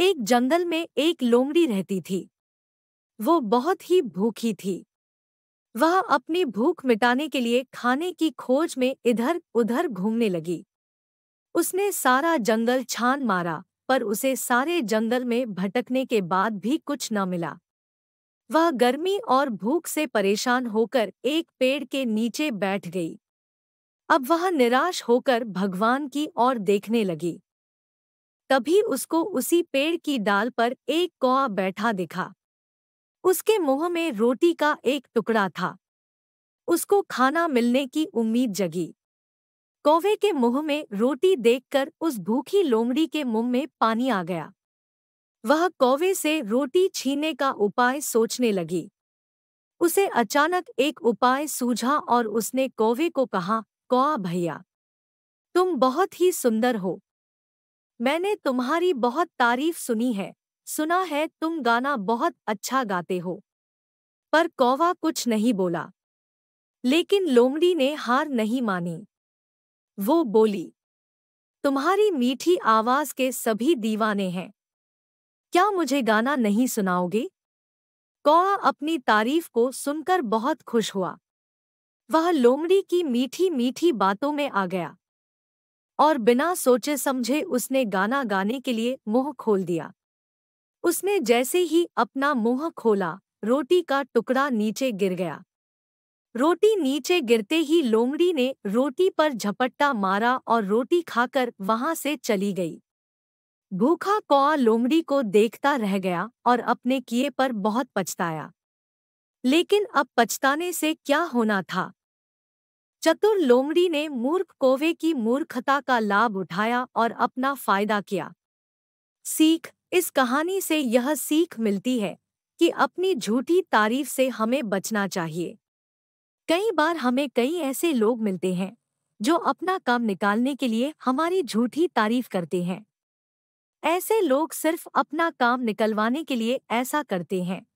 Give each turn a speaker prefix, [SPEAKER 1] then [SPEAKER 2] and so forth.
[SPEAKER 1] एक जंगल में एक लोमड़ी रहती थी वो बहुत ही भूखी थी वह अपनी भूख मिटाने के लिए खाने की खोज में इधर उधर घूमने लगी उसने सारा जंगल छान मारा पर उसे सारे जंगल में भटकने के बाद भी कुछ न मिला वह गर्मी और भूख से परेशान होकर एक पेड़ के नीचे बैठ गई अब वह निराश होकर भगवान की ओर देखने लगी तभी उसको उसी पेड़ की डाल पर एक कौआ बैठा दिखा उसके मुंह में रोटी का एक टुकड़ा था उसको खाना मिलने की उम्मीद जगी कौवे के मुंह में रोटी देखकर उस भूखी लोमड़ी के मुंह में पानी आ गया वह कौवे से रोटी छीने का उपाय सोचने लगी उसे अचानक एक उपाय सूझा और उसने कौवे को कहा कौआ भैया तुम बहुत ही सुंदर हो मैंने तुम्हारी बहुत तारीफ सुनी है सुना है तुम गाना बहुत अच्छा गाते हो पर कौवा कुछ नहीं बोला लेकिन लोमड़ी ने हार नहीं मानी वो बोली तुम्हारी मीठी आवाज के सभी दीवाने हैं क्या मुझे गाना नहीं सुनाओगे कौआ अपनी तारीफ को सुनकर बहुत खुश हुआ वह लोमड़ी की मीठी मीठी बातों में आ गया और बिना सोचे समझे उसने गाना गाने के लिए मुंह खोल दिया उसने जैसे ही अपना मुंह खोला रोटी का टुकड़ा नीचे गिर गया रोटी नीचे गिरते ही लोमड़ी ने रोटी पर झपट्टा मारा और रोटी खाकर वहां से चली गई भूखा कौआ लोमड़ी को देखता रह गया और अपने किए पर बहुत पछताया लेकिन अब पछताने से क्या होना था चतुर लोमड़ी ने मूर्ख कोवे की मूर्खता का लाभ उठाया और अपना फायदा किया सीख इस कहानी से यह सीख मिलती है कि अपनी झूठी तारीफ से हमें बचना चाहिए कई बार हमें कई ऐसे लोग मिलते हैं जो अपना काम निकालने के लिए हमारी झूठी तारीफ करते हैं ऐसे लोग सिर्फ अपना काम निकलवाने के लिए ऐसा करते हैं